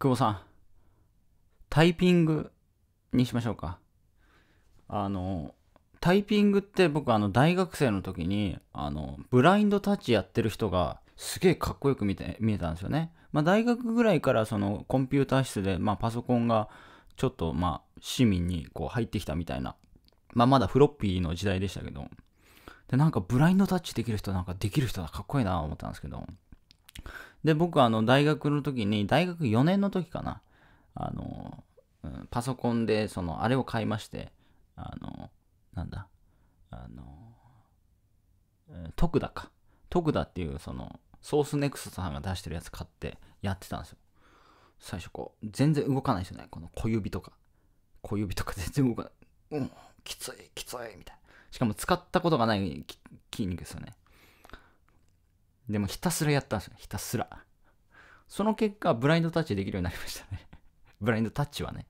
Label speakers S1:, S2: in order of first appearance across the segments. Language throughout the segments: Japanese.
S1: 久保さん、タイピングにしましょうか。あの、タイピングって僕あの大学生の時にあのブラインドタッチやってる人がすげえかっこよく見て見えたんですよね。まあ、大学ぐらいからそのコンピューター室で、まあ、パソコンがちょっとまあ市民にこう入ってきたみたいな、まあ、まだフロッピーの時代でしたけどでなんかブラインドタッチできる人なんかできる人だかっこいいなと思ったんですけどで、僕はあの大学の時に、大学4年の時かな、あの、うん、パソコンで、その、あれを買いまして、あの、なんだ、あの、徳田か。徳田っていう、その、ソースネクストさんが出してるやつ買ってやってたんですよ。最初こう、全然動かないですよね。この小指とか。小指とか全然動かない。うん、きつい、きつい、みたいな。しかも使ったことがない筋肉ですよね。でもひたすらやったんですよ。ひたすら。その結果、ブラインドタッチできるようになりましたね ブラインドタッチはね。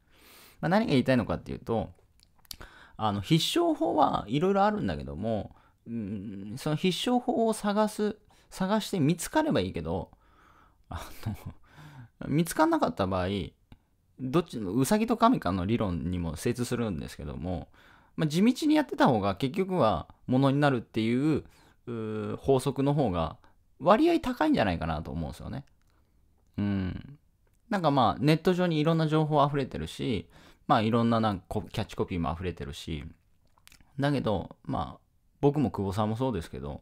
S1: まあ、何が言いたいのかっていうと、あの、必勝法はいろいろあるんだけども、うん、その必勝法を探す、探して見つかればいいけど、あの 見つかんなかった場合、どっちの、うさぎと神かの理論にも精通するんですけども、まあ、地道にやってた方が結局はものになるっていう法則の方が割合高いんじゃないかなと思うんですよね。うん。なんかまあ、ネット上にいろんな情報溢れてるし、まあいろんななんかキャッチコピーも溢れてるし、だけど、まあ、僕も久保さんもそうですけど、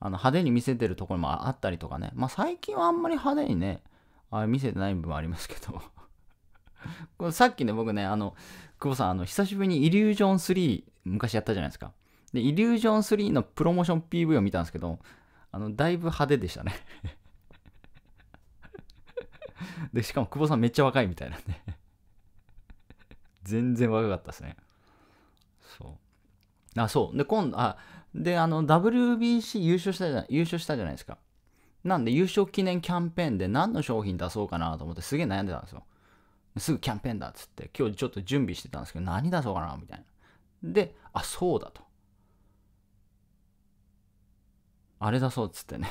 S1: あの派手に見せてるところもあったりとかね、まあ最近はあんまり派手にね、あ見せてない部分はありますけど、このさっきね、僕ね、あの、久保さん、あの、久しぶりにイリュージョン3昔やったじゃないですか。で、イリュージョン3のプロモーション PV を見たんですけど、あの、だいぶ派手でしたね で、しかも久保さんめっちゃ若いみたいなんで全然若かったですね。そう。あ、そう。で、今度、あ、で、あの、WBC 優勝したじゃ優勝したじゃないですか。なんで優勝記念キャンペーンで何の商品出そうかなと思ってすげえ悩んでたんですよ。すぐキャンペーンだっつって、今日ちょっと準備してたんですけど、何出そうかなみたいな。で、あ、そうだと。あれだそうっつってね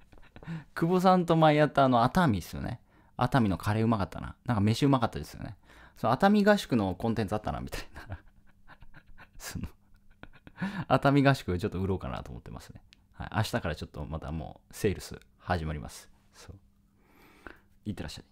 S1: 久保さんと前やったあの熱海っすよね熱海のカレーうまかったななんか飯うまかったですよねその熱海合宿のコンテンツあったなみたいな その熱海合宿ちょっと売ろうかなと思ってますね、はい、明日からちょっとまたもうセールス始まりますそういってらっしゃい